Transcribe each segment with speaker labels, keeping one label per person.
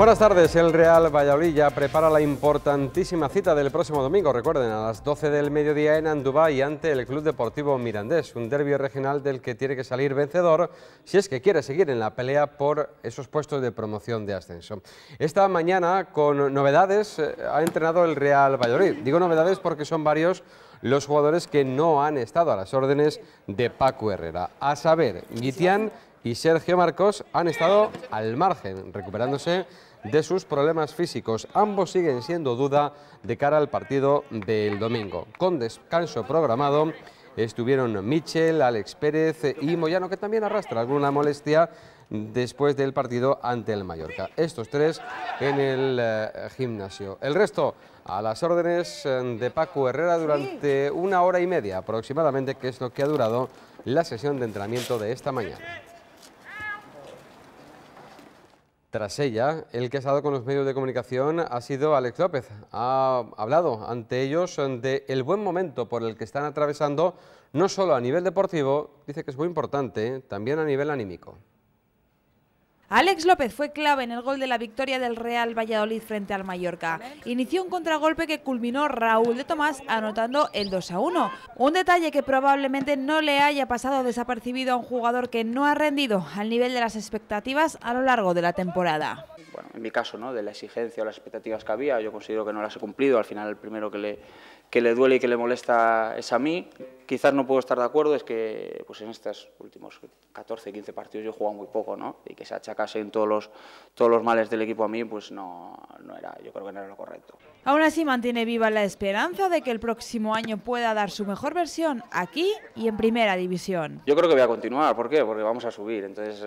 Speaker 1: Buenas tardes, el Real Valladolid ya prepara la importantísima cita del próximo domingo, recuerden, a las 12 del mediodía en y ante el Club Deportivo Mirandés, un derbi regional del que tiene que salir vencedor si es que quiere seguir en la pelea por esos puestos de promoción de ascenso. Esta mañana, con novedades, eh, ha entrenado el Real Valladolid. Digo novedades porque son varios los jugadores que no han estado a las órdenes de Paco Herrera, a saber, Gitian y Sergio Marcos han estado al margen, recuperándose de sus problemas físicos. Ambos siguen siendo duda de cara al partido del domingo. Con descanso programado estuvieron Michel, Alex Pérez y Moyano, que también arrastra alguna molestia después del partido ante el Mallorca. Estos tres en el eh, gimnasio. El resto a las órdenes eh, de Paco Herrera durante una hora y media aproximadamente, que es lo que ha durado la sesión de entrenamiento de esta mañana. Tras ella, el que ha estado con los medios de comunicación ha sido Alex López. Ha hablado ante ellos del el buen momento por el que están atravesando, no solo a nivel deportivo, dice que es muy importante, también a nivel anímico.
Speaker 2: Alex López fue clave en el gol de la victoria del Real Valladolid frente al Mallorca. Inició un contragolpe que culminó Raúl de Tomás anotando el 2 a 1. Un detalle que probablemente no le haya pasado desapercibido a un jugador que no ha rendido al nivel de las expectativas a lo largo de la temporada.
Speaker 3: Bueno, en mi caso, ¿no? de la exigencia o las expectativas que había, yo considero que no las he cumplido. Al final, el primero que le, que le duele y que le molesta es a mí. Quizás no puedo estar de acuerdo, es que pues en estos últimos 14, 15 partidos yo he jugado muy poco, ¿no? Y que se achacasen todos los, todos los males del equipo a mí, pues no, no era, yo creo que no era lo correcto.
Speaker 2: Aún así mantiene viva la esperanza de que el próximo año pueda dar su mejor versión aquí y en Primera División.
Speaker 3: Yo creo que voy a continuar, ¿por qué? Porque vamos a subir, entonces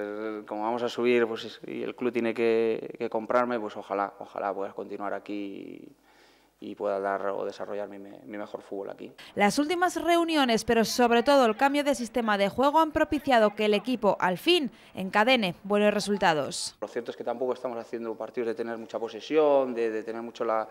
Speaker 3: como vamos a subir pues, y el club tiene que, comprarme, pues ojalá, ojalá puedas continuar aquí y pueda dar o desarrollar mi, mejor fútbol aquí.
Speaker 2: Las últimas reuniones, pero sobre todo el cambio de sistema de juego, han propiciado que el equipo, al fin, encadene buenos resultados.
Speaker 3: Lo cierto es que tampoco estamos haciendo partidos de tener mucha posesión, de, tener mucho la,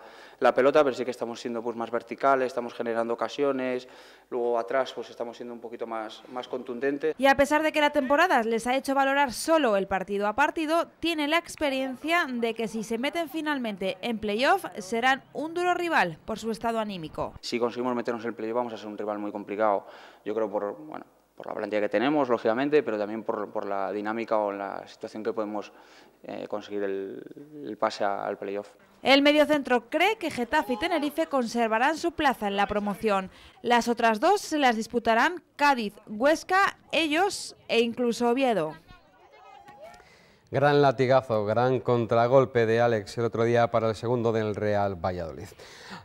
Speaker 3: pelota, pero sí que estamos siendo pues, más verticales, estamos generando ocasiones, luego atrás pues, estamos siendo un poquito más, contundentes.
Speaker 2: Y a pesar de que la temporada les ha hecho valorar solo el partido a partido, tiene la experiencia de que si se meten finalmente en playoff serán un duro rival por su estado anímico.
Speaker 3: Si conseguimos meternos en el playoff vamos a ser un rival muy complicado, yo creo por, bueno, por la plantilla que tenemos, lógicamente, pero también por, por la dinámica o la situación que podemos eh, conseguir el, pase al playoff.
Speaker 2: El mediocentro cree que Getafe y Tenerife conservarán su plaza en la promoción. Las otras dos se las disputarán Cádiz, Huesca, ellos e incluso Oviedo.
Speaker 1: Gran latigazo, gran contragolpe de Alex el otro día para el segundo del Real Valladolid.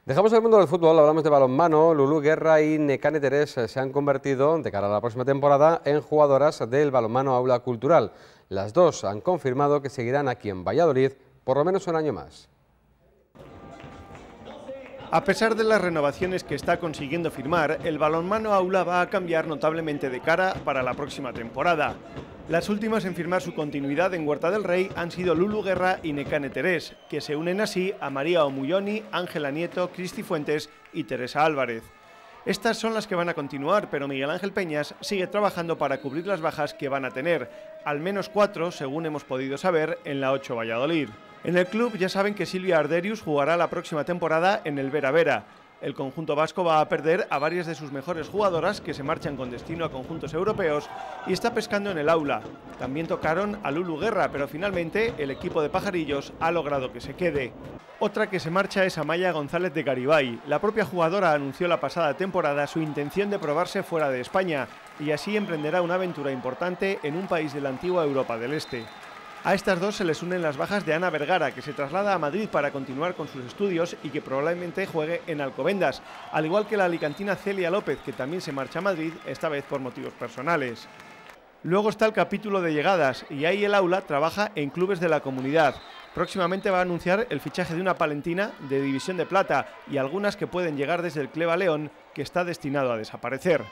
Speaker 1: Dejamos el mundo del fútbol, hablamos de balonmano. Lulú Guerra y Necane Terés se han convertido, de cara a la próxima temporada, en jugadoras del balonmano Aula Cultural. Las dos han confirmado que seguirán aquí en Valladolid por lo menos un año más. A pesar de las renovaciones que está consiguiendo firmar, el balonmano aula va a cambiar
Speaker 4: notablemente de cara para la próxima temporada. Las últimas en firmar su continuidad en Huerta del Rey han sido Lulu Guerra y Necane Terés, que se unen así a María Omulloni, Ángela Nieto, Cristi Fuentes y Teresa Álvarez. Estas son las que van a continuar, pero Miguel Ángel Peñas sigue trabajando para cubrir las bajas que van a tener, al menos cuatro, según hemos podido saber, en la 8 Valladolid. En el club ya saben que Silvia Arderius jugará la próxima temporada en el Vera Vera, el conjunto vasco va a perder a varias de sus mejores jugadoras que se marchan con destino a conjuntos europeos y está pescando en el aula. También tocaron a Lulu Guerra, pero finalmente el equipo de pajarillos ha logrado que se quede. Otra que se marcha es Amaya González de Garibay. La propia jugadora anunció la pasada temporada su intención de probarse fuera de España y así emprenderá una aventura importante en un país de la antigua Europa del Este. A estas dos se les unen las bajas de Ana Vergara, que se traslada a Madrid para continuar con sus estudios y que probablemente juegue en Alcobendas, al igual que la alicantina Celia López, que también se marcha a Madrid, esta vez por motivos personales. Luego está el capítulo de llegadas y ahí el aula trabaja en clubes de la comunidad. Próximamente va a anunciar el fichaje de una palentina de división de plata y algunas que pueden llegar desde el Cleva León, que está destinado a desaparecer.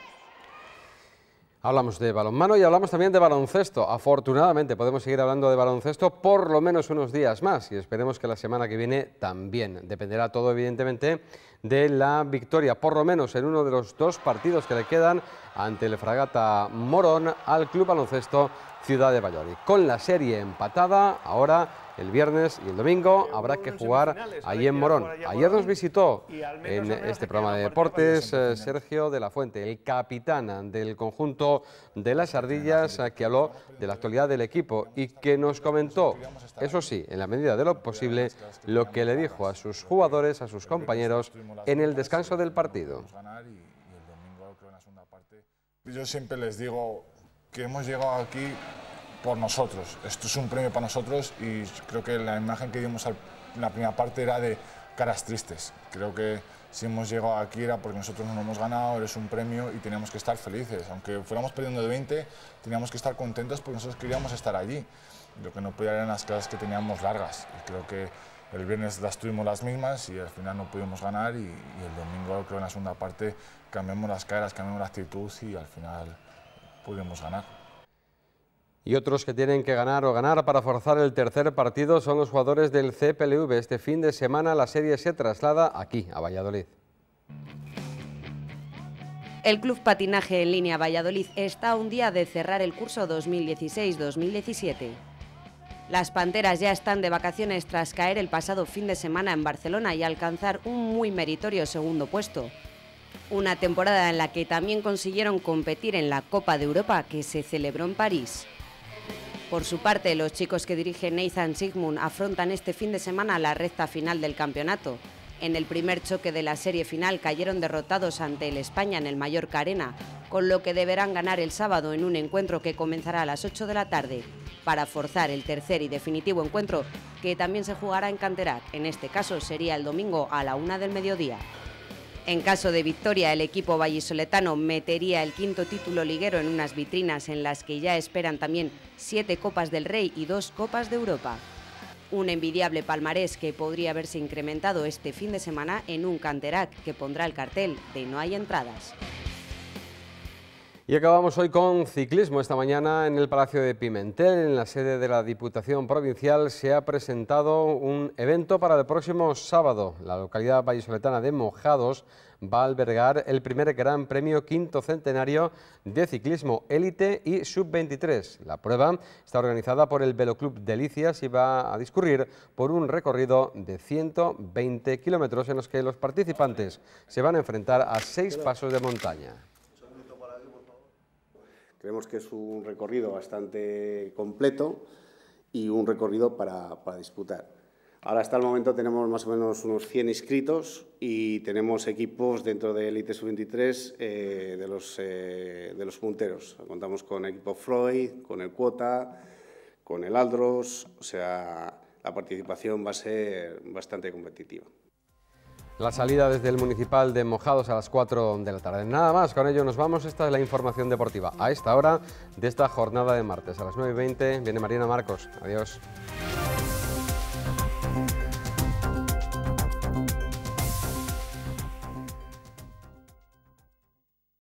Speaker 1: Hablamos de balonmano y hablamos también de baloncesto. Afortunadamente podemos seguir hablando de baloncesto por lo menos unos días más y esperemos que la semana que viene también. Dependerá todo evidentemente de la victoria, por lo menos en uno de los dos partidos que le quedan ante el Fragata Morón al Club Baloncesto Ciudad de Valladolid. Con la serie empatada, ahora el viernes y el domingo habrá que jugar allí en Morón. Ayer nos visitó en este programa de deportes eh, Sergio de la Fuente, el capitán del conjunto de las ardillas, eh, que habló de la actualidad del equipo y que nos comentó, eso sí, en la medida de lo posible, lo que le dijo a sus jugadores, a sus compañeros, en el descanso del partido.
Speaker 3: Yo siempre les digo que hemos llegado aquí por nosotros. Esto es un premio para nosotros y creo que la imagen que dimos en la primera parte era de caras tristes. Creo que si hemos llegado aquí era porque nosotros no lo hemos ganado, eres un premio y teníamos que estar felices. Aunque fuéramos perdiendo de 20, teníamos que estar contentos porque nosotros queríamos estar allí. Lo que no podía eran las clases que teníamos largas. creo que el viernes las tuvimos las mismas y al final no pudimos ganar y, y el domingo, creo en la segunda parte, cambiamos las caras, cambiamos la actitud y al final pudimos ganar
Speaker 1: y otros que tienen que ganar o ganar para forzar el tercer partido son los jugadores del CPLV. Este fin de semana la serie se traslada aquí, a Valladolid.
Speaker 5: El Club Patinaje en Línea Valladolid está a un día de cerrar el curso 2016-2017. Las Panteras ya están de vacaciones tras caer el pasado fin de semana en Barcelona y alcanzar un muy meritorio segundo puesto. Una temporada en la que también consiguieron competir en la Copa de Europa que se celebró en París. Por su parte, los chicos que dirige Nathan Sigmund afrontan este fin de semana la recta final del campeonato. En el primer choque de la serie final cayeron derrotados ante el España en el Mayor Arena, con lo que deberán ganar el sábado en un encuentro que comenzará a las 8 de la tarde para forzar el tercer y definitivo encuentro que también se jugará en Canterac. En este caso sería el domingo a la una del mediodía. En caso de victoria, el equipo vallisoletano metería el quinto título liguero en unas vitrinas en las que ya esperan también siete Copas del Rey y dos Copas de Europa. Un envidiable palmarés que podría haberse incrementado este fin de semana en un canterac que pondrá el cartel de No hay entradas.
Speaker 1: Y acabamos hoy con ciclismo. Esta mañana en el Palacio de Pimentel, en la sede de la Diputación Provincial, se ha presentado un evento para el próximo sábado. La localidad vallisoletana de Mojados va a albergar el primer Gran Premio Quinto Centenario de Ciclismo Élite y Sub-23. La prueba está organizada por el Veloclub Delicias y va a discurrir por un recorrido de 120 kilómetros en los que los participantes se van a enfrentar a seis pasos de montaña.
Speaker 4: Creemos que es un recorrido bastante completo y un recorrido para, para disputar. Ahora hasta el momento tenemos más o menos unos 100 inscritos y tenemos equipos dentro de Elite Sub-23 eh, de, los, eh, de los punteros. Contamos con el equipo Freud, con el Cuota, con el Aldros, o sea, la participación va a ser bastante competitiva.
Speaker 1: La salida desde el municipal de Mojados a las 4 de la tarde. Nada más, con ello nos vamos. Esta es la información deportiva a esta hora de esta jornada de martes. A las 9.20 viene Marina Marcos. Adiós.